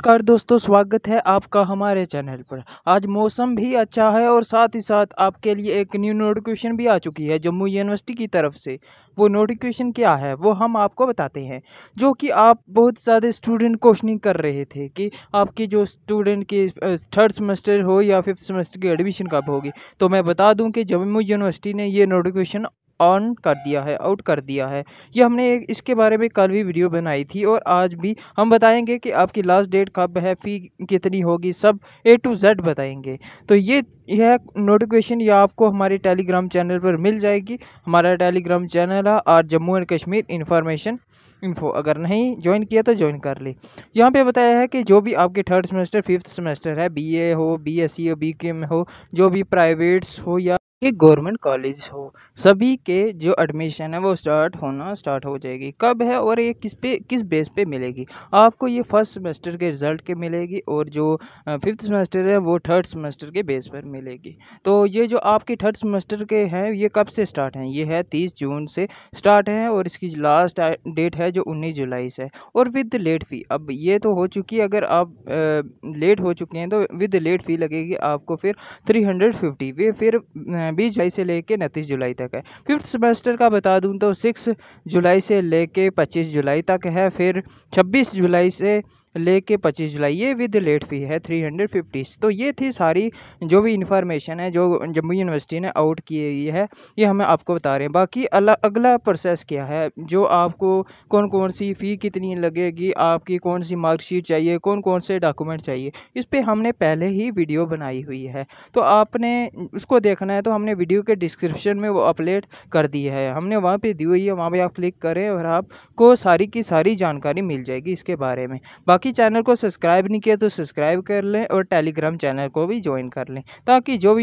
नमस्कार दोस्तों स्वागत है आपका हमारे चैनल पर आज मौसम भी अच्छा है और साथ ही साथ आपके लिए एक न्यू नोटिफिकेशन भी आ चुकी है जम्मू यूनिवर्सिटी की तरफ से वो नोटिफिकेशन क्या है वो हम आपको बताते हैं जो कि आप बहुत सारे स्टूडेंट क्वेश्चनिंग कर रहे थे कि आपकी जो स्टूडेंट की थर्ड सेमेस्टर हो या फिफ्थ सेमेस्टर की एडमिशन कब होगी तो मैं बता दूँ कि जम्मू यूनिवर्सिटी ने ये नोटिफिकेशन ऑन कर दिया है आउट कर दिया है ये हमने एक इसके बारे में कल भी वीडियो बनाई थी और आज भी हम बताएंगे कि आपकी लास्ट डेट कब है फ़ी कितनी होगी सब ए टू जेड बताएंगे तो ये यह नोटिफिकेशन ये आपको हमारे टेलीग्राम चैनल पर मिल जाएगी हमारा टेलीग्राम चैनल है R Jammu and Kashmir information info अगर नहीं ज्वाइन किया तो ज्वाइन कर ले यहाँ पे बताया है कि जो भी आपके थर्ड सेमेस्टर फिफ्थ सेमेस्टर है बीए हो बीएससी e हो बीकेएम हो जो भी प्राइवेट्स हो या कि गवर्नमेंट कॉलेज हो सभी के जो एडमिशन है वो स्टार्ट होना स्टार्ट हो जाएगी कब है और ये किस पे किस बेस पे मिलेगी आपको ये फर्स्ट सेमेस्टर के रिज़ल्ट के मिलेगी और जो फिफ्थ सेमेस्टर है वो थर्ड सेमेस्टर के बेस पर मिलेगी तो ये जो आपके थर्ड सेमेस्टर के हैं ये कब से स्टार्ट हैं ये है तीस जून से स्टार्ट हैं और इसकी लास्ट डेट है जो उन्नीस जुलाई से और विद लेट फ़ी अब ये तो हो चुकी है अगर आप लेट हो चुके हैं तो विद लेट फ़ी लगेगी आपको फिर थ्री हंड्रेड फिफ्टी वे फिर हैं बीस जुलाई से लेकर उनतीस जुलाई तक है फिफ्थ सेमेस्टर का बता दूँ तो सिक्स जुलाई से लेके पच्चीस जुलाई तक है फिर छब्बीस जुलाई से लेके 25 जुलाई ये विद लेट फी है 350 तो ये थी सारी जो भी इन्फॉर्मेशन है जो जम्मू यूनिवर्सिटी ने आउट की हुई है ये हमें आपको बता रहे हैं बाकी अगला प्रोसेस क्या है जो आपको कौन कौन सी फ़ी कितनी लगेगी आपकी कौन सी मार्कशीट चाहिए कौन कौन से डॉक्यूमेंट चाहिए इस पर हमने पहले ही वीडियो बनाई हुई है तो आपने उसको देखना है तो हमने वीडियो के डिस्क्रिप्शन में वो अपलेट कर दी है हमने वहाँ पर दी हुई है वहाँ पर आप क्लिक करें और आपको सारी की सारी जानकारी मिल जाएगी इसके बारे में बाकी बाकी चैनल को सब्सक्राइब नहीं किया तो सब्सक्राइब कर लें और टेलीग्राम चैनल को भी ज्वाइन कर लें ताकि जो भी